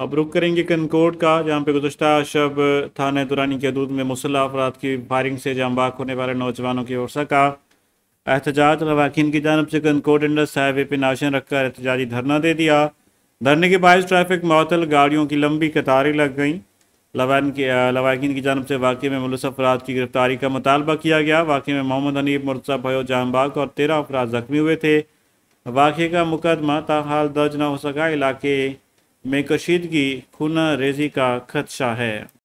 अब रुक करेंगे कनकोट का जहाँ पे गुजशत शब थाना दुरानी के हदूद में मुसल्ह अफराद की फायरिंग से बाग होने वाले नौजवानों की ओर का एहतजाज रवाकिन की जानब से कनकोट इंडस हाईवे पर नाशन रखकर एहतजाजी धरना दे दिया धरने के बायस ट्रैफिक मअतल गाड़ियों की लंबी कतारें लग गईं लवान की लवाकिन की जानब से वाक़े में मुलस अफराद की गिरफ्तारी का मुतालबा किया गया वाक़े में मोहम्मद अनीब मुर्तजा भयो जामबाग और तेरह अफराद जख्मी हुए थे वाक़े का मुकदमा ताहाल दर्ज न हो सका इलाके में कशीदगी खूना रेजी का खदशा है